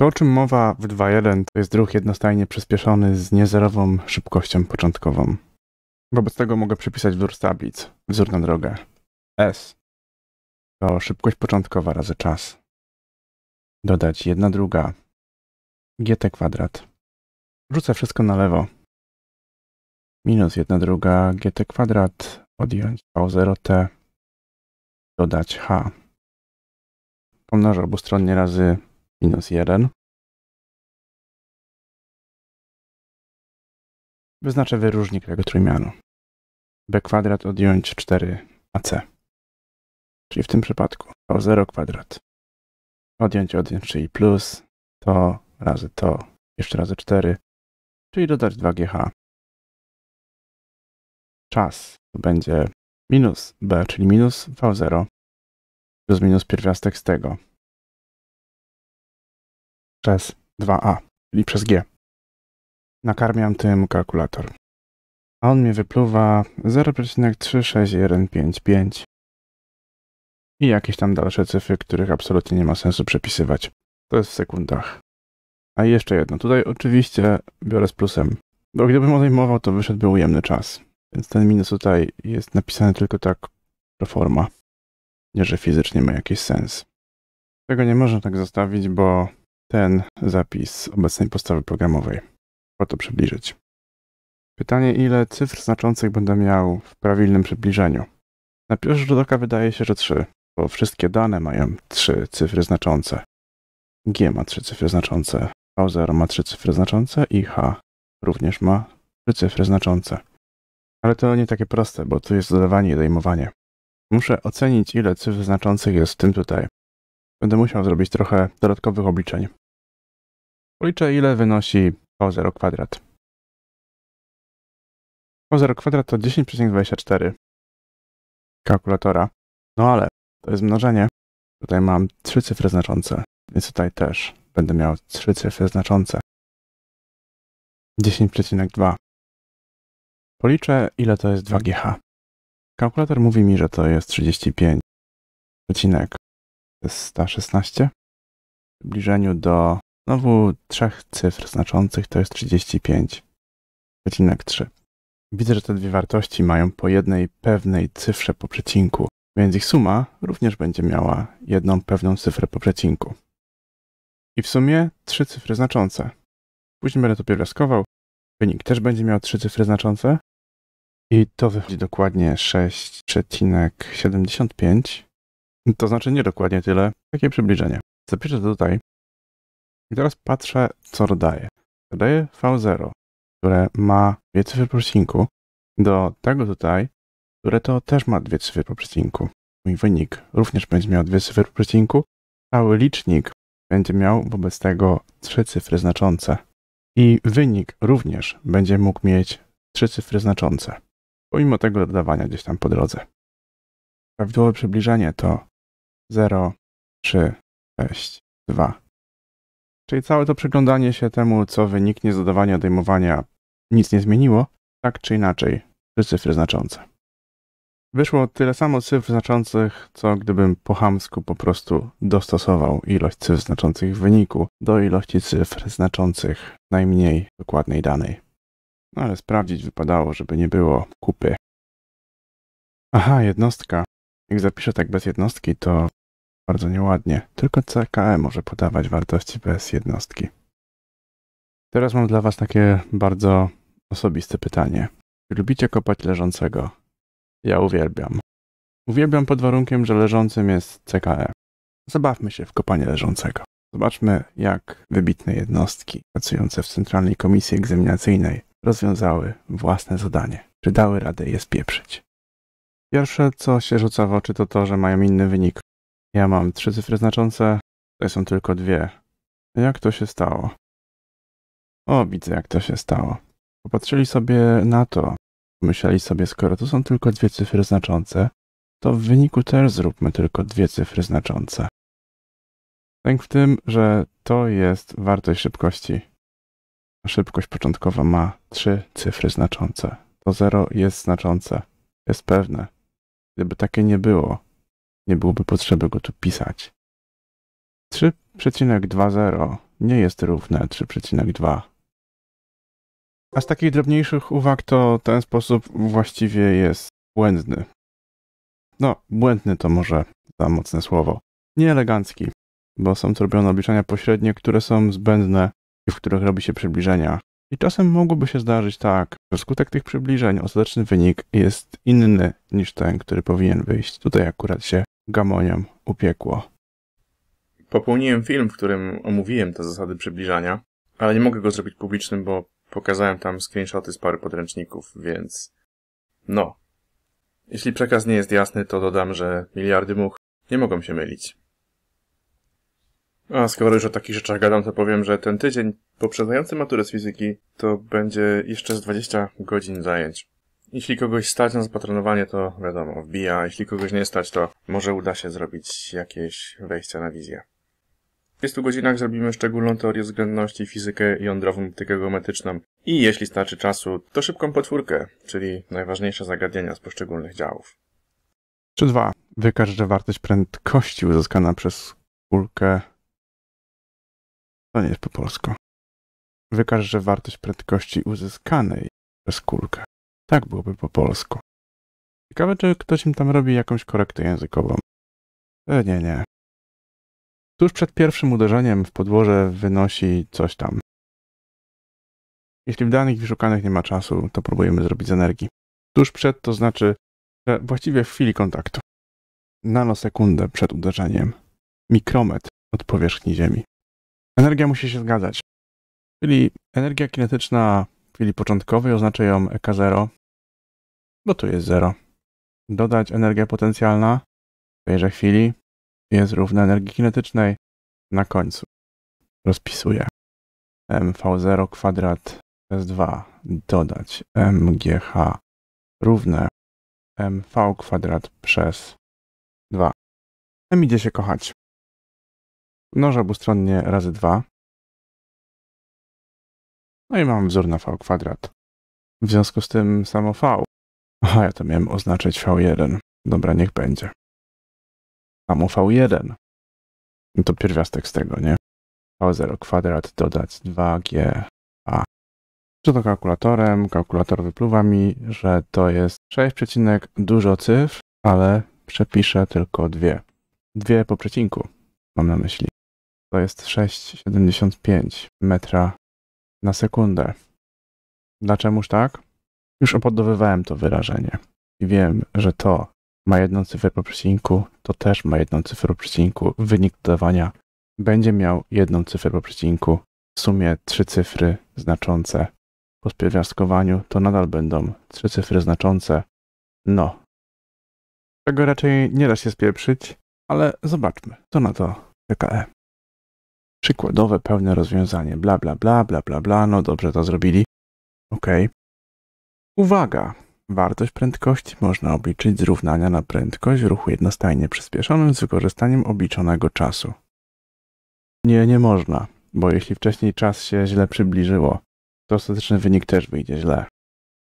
To, o czym mowa w 2.1, to jest ruch jednostajnie przyspieszony z niezerową szybkością początkową. Wobec tego mogę przypisać wzór z tablic, wzór na drogę. S to szybkość początkowa razy czas. Dodać 1 druga gt kwadrat. Rzucę wszystko na lewo. Minus 1 druga gt kwadrat, odjąć V0t, dodać h. Pomnożę obustronnie razy minus 1. Wyznaczę wyróżnik tego trójmianu. b kwadrat odjąć 4ac. Czyli w tym przypadku to 0 kwadrat. Odjąć, odjąć, czyli plus to razy to, jeszcze razy 4, czyli dodać 2gh. Czas to będzie minus b, czyli minus v0 plus minus pierwiastek z tego, przez 2a, czyli przez g. Nakarmiam tym kalkulator. A on mi wypluwa 0,36155 i jakieś tam dalsze cyfry, których absolutnie nie ma sensu przepisywać. To jest w sekundach. A jeszcze jedno. Tutaj oczywiście biorę z plusem. Bo gdybym odejmował, to wyszedłby ujemny czas. Więc ten minus tutaj jest napisany tylko tak pro forma. Nie, że fizycznie ma jakiś sens. Tego nie można tak zostawić, bo ten zapis obecnej podstawy programowej. Warto przybliżyć. Pytanie, ile cyfr znaczących będę miał w prawilnym przybliżeniu? Na pierwszy rzut oka wydaje się, że 3, bo wszystkie dane mają 3 cyfry znaczące. G ma 3 cyfry znaczące, V0 ma 3 cyfry znaczące i H również ma 3 cyfry znaczące. Ale to nie takie proste, bo tu jest dodawanie i odejmowanie. Muszę ocenić, ile cyfr znaczących jest w tym tutaj Będę musiał zrobić trochę dodatkowych obliczeń. Policzę ile wynosi O0 kwadrat. O0 kwadrat to 10,24 kalkulatora. No ale to jest mnożenie. Tutaj mam trzy cyfry znaczące, więc tutaj też będę miał trzy cyfry znaczące. 10,2. Policzę, ile to jest 2GH. Kalkulator mówi mi, że to jest 35, 116 W zbliżeniu do znowu trzech cyfr znaczących to jest 35,3. Widzę, że te dwie wartości mają po jednej pewnej cyfrze po przecinku, więc ich suma również będzie miała jedną pewną cyfrę po przecinku. I w sumie trzy cyfry znaczące. Później będę to pierwiastkował. Wynik też będzie miał trzy cyfry znaczące. I to wychodzi dokładnie 6,75 to znaczy nie dokładnie tyle. Takie przybliżenie. Zapiszę to tutaj. I teraz patrzę, co dodaję. Dodaję V0, które ma dwie cyfry po przecinku, do tego tutaj, które to też ma dwie cyfry po przecinku. Mój wynik również będzie miał dwie cyfry po przecinku. Cały licznik będzie miał wobec tego trzy cyfry znaczące. I wynik również będzie mógł mieć trzy cyfry znaczące, pomimo tego dodawania gdzieś tam po drodze. Prawidłowe przybliżenie to 0, 3, 6, 2. Czyli całe to przyglądanie się temu, co wyniknie z dodawania odejmowania, nic nie zmieniło, tak czy inaczej, trzy cyfry znaczące. Wyszło tyle samo cyfr znaczących, co gdybym po hamsku po prostu dostosował ilość cyfr znaczących w wyniku do ilości cyfr znaczących najmniej dokładnej danej. No ale sprawdzić wypadało, żeby nie było kupy. Aha, jednostka. Jak zapiszę tak bez jednostki, to bardzo nieładnie. Tylko CKE może podawać wartości bez jednostki. Teraz mam dla Was takie bardzo osobiste pytanie. Czy lubicie kopać leżącego? Ja uwielbiam. Uwielbiam pod warunkiem, że leżącym jest CKE. Zabawmy się w kopanie leżącego. Zobaczmy, jak wybitne jednostki pracujące w Centralnej Komisji Egzaminacyjnej rozwiązały własne zadanie. Czy dały radę je spieprzyć? Pierwsze, co się rzuca w oczy, to to, że mają inny wynik. Ja mam trzy cyfry znaczące, to są tylko dwie. Jak to się stało? O, widzę, jak to się stało. Popatrzyli sobie na to. Myśleli sobie, skoro tu są tylko dwie cyfry znaczące, to w wyniku też zróbmy tylko dwie cyfry znaczące. Lęk w tym, że to jest wartość szybkości. Szybkość początkowa ma trzy cyfry znaczące. To zero jest znaczące. Jest pewne. Gdyby takie nie było, nie byłoby potrzeby go tu pisać. 3,20 nie jest równe 3,2. A z takich drobniejszych uwag to ten sposób właściwie jest błędny. No, błędny to może za mocne słowo. Nieelegancki, bo są zrobione obliczenia pośrednie, które są zbędne i w których robi się przybliżenia, i czasem mogłoby się zdarzyć tak, że skutek tych przybliżeń ostateczny wynik jest inny niż ten, który powinien wyjść. Tutaj akurat się gamoniam upiekło. Popełniłem film, w którym omówiłem te zasady przybliżania, ale nie mogę go zrobić publicznym, bo pokazałem tam screenshoty z paru podręczników, więc no. Jeśli przekaz nie jest jasny, to dodam, że miliardy much nie mogą się mylić. A skoro już o takich rzeczach gadam, to powiem, że ten tydzień poprzedzający maturę z fizyki to będzie jeszcze z 20 godzin zajęć. Jeśli kogoś stać na zapatronowanie, to wiadomo, wbija. Jeśli kogoś nie stać, to może uda się zrobić jakieś wejścia na wizję. W 20 godzinach zrobimy szczególną teorię względności, fizykę jądrową, optykę geometryczną i jeśli starczy czasu, to szybką potwórkę, czyli najważniejsze zagadnienia z poszczególnych działów. 3.2. Wykaż, że wartość prędkości uzyskana przez kulkę to nie jest po polsku. Wykaż, że wartość prędkości uzyskanej przez kulkę. Tak byłoby po polsku. Ciekawe, czy ktoś im tam robi jakąś korektę językową. E, nie, nie. Tuż przed pierwszym uderzeniem w podłoże wynosi coś tam. Jeśli w danych wyszukanych nie ma czasu, to próbujemy zrobić z energii. Tuż przed to znaczy, że właściwie w chwili kontaktu. Nanosekundę przed uderzeniem. Mikrometr od powierzchni Ziemi. Energia musi się zgadzać. Czyli energia kinetyczna w chwili początkowej oznacza ją EK0, bo tu jest 0. Dodać energia potencjalna w tejże chwili jest równa energii kinetycznej na końcu. Rozpisuję. MV0 kwadrat S2 dodać MGH równe MV kwadrat przez 2. M idzie się kochać. Mnożę obustronnie razy 2. No i mam wzór na v kwadrat. W związku z tym samo v. Aha, ja to miałem oznaczyć v1. Dobra, niech będzie. Samo v1. No to pierwiastek z tego, nie? v0 kwadrat dodać 2g a. kalkulatorem. Kalkulator wypluwa mi, że to jest 6, dużo cyfr, ale przepiszę tylko dwie. Dwie po przecinku, mam na myśli to jest 6,75 metra na sekundę. Dlaczemuż tak? Już opodobywałem to wyrażenie i wiem, że to ma jedną cyfrę po przecinku, to też ma jedną cyfrę po przecinku. Wynik dodawania będzie miał jedną cyfrę po przecinku. W sumie trzy cyfry znaczące. Po spiewiaskowaniu to nadal będą trzy cyfry znaczące. No. Tego raczej nie da się spieprzyć, ale zobaczmy, co na to TKE przykładowe, pełne rozwiązanie, bla, bla, bla, bla, bla, bla, no dobrze to zrobili. Ok. Uwaga! Wartość prędkości można obliczyć z równania na prędkość w ruchu jednostajnie przyspieszonym z wykorzystaniem obliczonego czasu. Nie, nie można, bo jeśli wcześniej czas się źle przybliżyło, to ostateczny wynik też wyjdzie źle.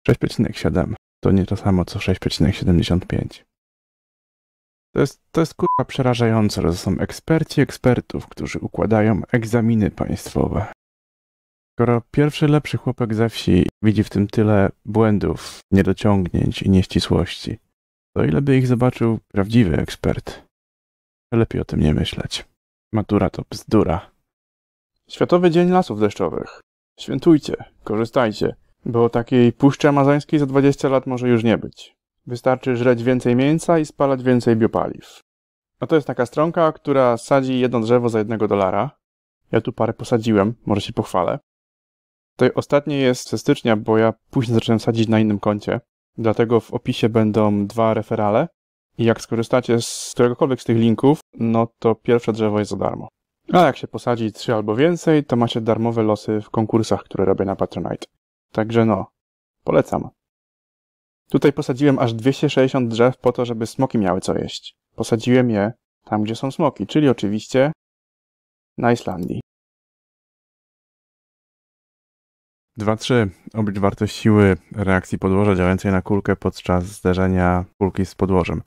6,7 to nie to samo co 6,75. To jest, to jest kurwa przerażające, że są eksperci ekspertów, którzy układają egzaminy państwowe. Skoro pierwszy lepszy chłopak ze wsi widzi w tym tyle błędów, niedociągnięć i nieścisłości, to ile by ich zobaczył prawdziwy ekspert? Lepiej o tym nie myśleć. Matura to bzdura. Światowy Dzień Lasów Deszczowych. Świętujcie, korzystajcie, bo takiej Puszczy Amazańskiej za 20 lat może już nie być. Wystarczy żreć więcej mięsa i spalać więcej biopaliw. A to jest taka stronka, która sadzi jedno drzewo za jednego dolara. Ja tu parę posadziłem, może się pochwalę. Tutaj ostatnie jest ze stycznia, bo ja później zacząłem sadzić na innym koncie. Dlatego w opisie będą dwa referale. I jak skorzystacie z któregokolwiek z tych linków, no to pierwsze drzewo jest za darmo. A jak się posadzi trzy albo więcej, to macie darmowe losy w konkursach, które robię na Patronite. Także no, polecam. Tutaj posadziłem aż 260 drzew po to, żeby smoki miały co jeść. Posadziłem je tam, gdzie są smoki, czyli oczywiście na Islandii. 2-3. Oblicz wartość siły reakcji podłoża działającej na kulkę podczas zderzenia kulki z podłożem.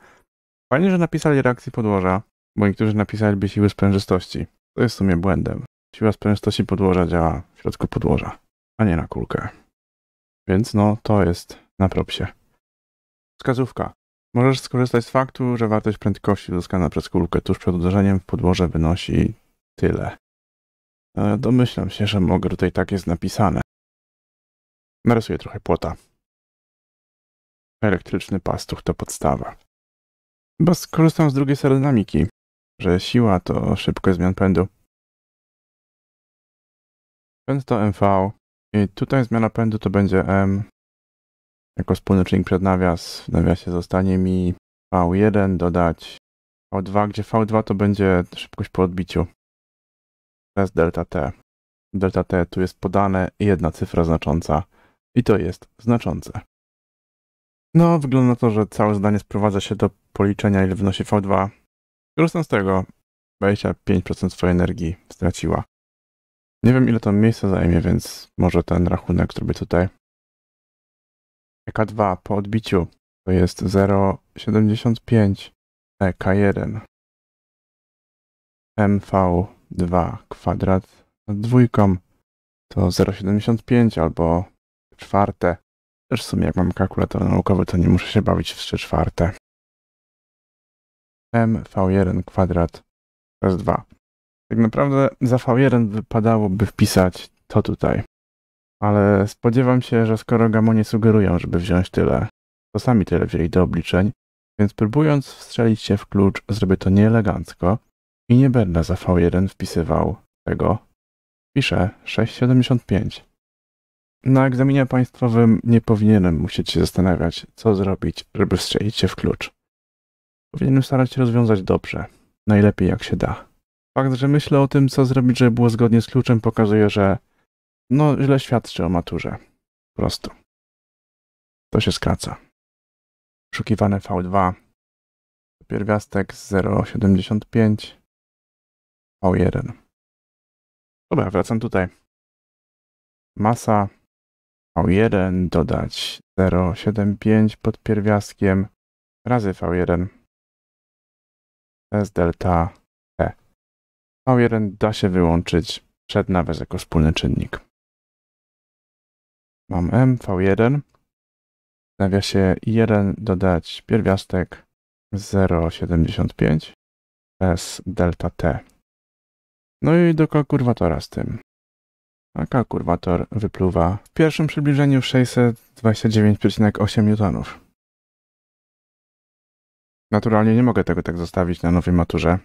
Fajnie, że napisali reakcję podłoża, bo niektórzy napisaliby siły sprężystości. To jest w sumie błędem. Siła sprężystości podłoża działa w środku podłoża, a nie na kulkę. Więc no, to jest na propsie. Wskazówka. Możesz skorzystać z faktu, że wartość prędkości uzyskana przez kulkę tuż przed uderzeniem w podłoże wynosi tyle. E, domyślam się, że mogę tutaj tak jest napisane. Narysuję trochę płota. Elektryczny pastuch to podstawa. Chyba skorzystam z drugiej aerodynamiki, że siła to szybkość zmian pędu. Pęd to MV i tutaj zmiana pędu to będzie M jako wspólnoczynnik przed nawias w nawiasie zostanie mi V1 dodać V2, gdzie V2 to będzie szybkość po odbiciu. jest delta T. Delta T tu jest podane jedna cyfra znacząca i to jest znaczące. No, wygląda na to, że całe zdanie sprowadza się do policzenia, ile wynosi V2. Korzystam z tego. 25% swojej energii straciła. Nie wiem, ile to miejsca zajmie, więc może ten rachunek zrobię tutaj. EK2 po odbiciu to jest 0,75 EK1 MV2 kwadrat nad dwójką to 0,75 albo czwarte. Też w sumie jak mam kalkulator naukowy, to nie muszę się bawić w 3 czwarte. MV1 kwadrat przez 2. Tak naprawdę za V1 wypadałoby wpisać to tutaj ale spodziewam się, że skoro Gamonie sugerują, żeby wziąć tyle, to sami tyle wzięli do obliczeń, więc próbując wstrzelić się w klucz, zrobię to nieelegancko i nie będę za V1 wpisywał tego. Piszę 6,75. Na egzaminie państwowym nie powinienem musieć się zastanawiać, co zrobić, żeby wstrzelić się w klucz. Powinienem starać się rozwiązać dobrze, najlepiej jak się da. Fakt, że myślę o tym, co zrobić, żeby było zgodnie z kluczem, pokazuje, że no źle świadczy o maturze. Po prostu. To się skraca. Szukiwane V2 to pierwiastek 0,75 V1. Dobra, wracam tutaj. Masa V1 dodać 0,75 pod pierwiastkiem razy V1 S delta E. V1 da się wyłączyć przed nawias jako wspólny czynnik. Mam M, V1. W nawiasie 1 dodać pierwiastek 0,75 S delta T. No i do kalkurwatora z tym. A kalkurwator wypluwa w pierwszym przybliżeniu 629,8 N. Naturalnie nie mogę tego tak zostawić na nowej maturze.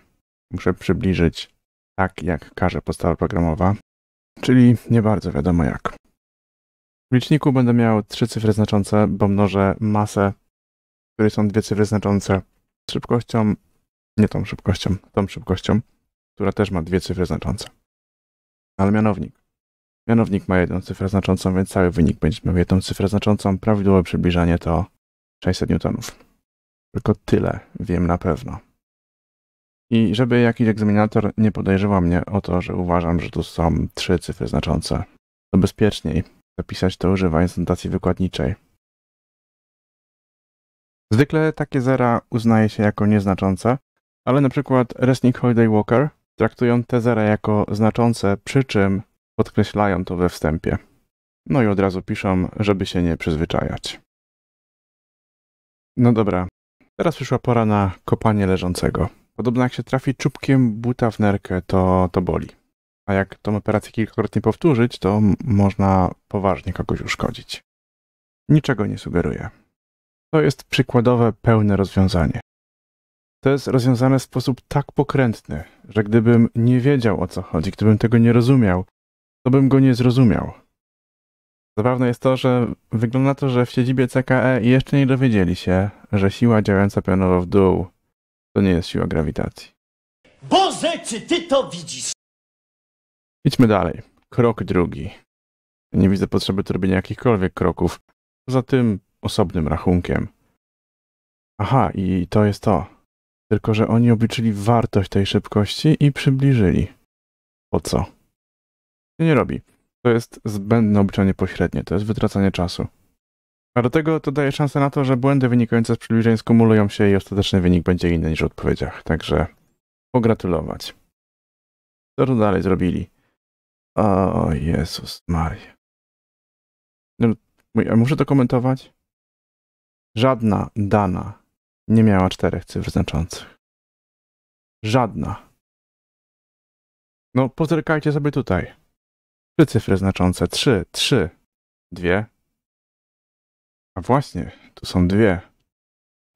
Muszę przybliżyć tak, jak każe podstawa programowa, czyli nie bardzo wiadomo jak. W liczniku będę miał trzy cyfry znaczące, bo mnożę masę, której są dwie cyfry znaczące, z szybkością, nie tą szybkością, tą szybkością, która też ma dwie cyfry znaczące. Ale mianownik. Mianownik ma jedną cyfrę znaczącą, więc cały wynik będzie miał jedną cyfrę znaczącą. Prawidłowe przybliżanie to 600 newtonów. Tylko tyle wiem na pewno. I żeby jakiś egzaminator nie podejrzewał mnie o to, że uważam, że tu są trzy cyfry znaczące, to bezpieczniej Zapisać to używając notacji wykładniczej. Zwykle takie zera uznaje się jako nieznaczące, ale na przykład Resnick Holiday Walker traktują te zera jako znaczące, przy czym podkreślają to we wstępie. No i od razu piszą, żeby się nie przyzwyczajać. No dobra, teraz przyszła pora na kopanie leżącego. Podobno jak się trafi czubkiem buta w nerkę, to to boli a jak tą operację kilkakrotnie powtórzyć, to można poważnie kogoś uszkodzić. Niczego nie sugeruję. To jest przykładowe, pełne rozwiązanie. To jest rozwiązane w sposób tak pokrętny, że gdybym nie wiedział o co chodzi, gdybym tego nie rozumiał, to bym go nie zrozumiał. Zabawne jest to, że wygląda na to, że w siedzibie CKE jeszcze nie dowiedzieli się, że siła działająca pionowo w dół to nie jest siła grawitacji. Boże, czy ty to widzisz? Idźmy dalej. Krok drugi. Nie widzę potrzeby do robienia jakichkolwiek kroków, poza tym osobnym rachunkiem. Aha, i to jest to. Tylko, że oni obliczyli wartość tej szybkości i przybliżyli. Po co? Się nie robi. To jest zbędne obliczenie pośrednie, to jest wytracanie czasu. A do tego to daje szansę na to, że błędy wynikające z przybliżeń skumulują się i ostateczny wynik będzie inny niż w odpowiedziach. Także pogratulować. Co to dalej zrobili? O Jezus Maria. No, muszę to komentować? Żadna dana nie miała czterech cyfr znaczących. Żadna. No, pozerkajcie sobie tutaj. Trzy cyfry znaczące. Trzy, trzy, dwie. A właśnie, tu są dwie.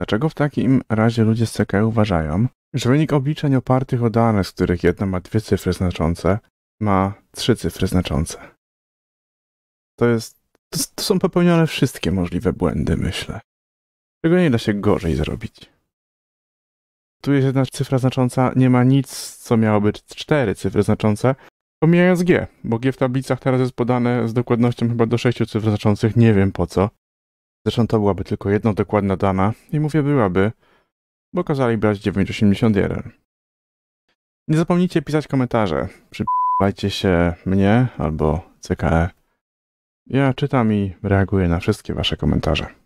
Dlaczego w takim razie ludzie z CK uważają, że wynik obliczeń opartych o dane, z których jedna ma dwie cyfry znaczące, ma trzy cyfry znaczące. To jest. To, to są popełnione wszystkie możliwe błędy, myślę. Czego nie da się gorzej zrobić. Tu jest jedna cyfra znacząca, nie ma nic, co miałoby cztery cyfry znaczące, pomijając G, bo G w tablicach teraz jest podane z dokładnością chyba do sześciu cyfr znaczących, nie wiem po co. Zresztą to byłaby tylko jedna dokładna dana i mówię byłaby, bo kazali brać 981. Nie zapomnijcie pisać komentarze przy Słuchajcie się mnie albo CKE. Ja czytam i reaguję na wszystkie Wasze komentarze.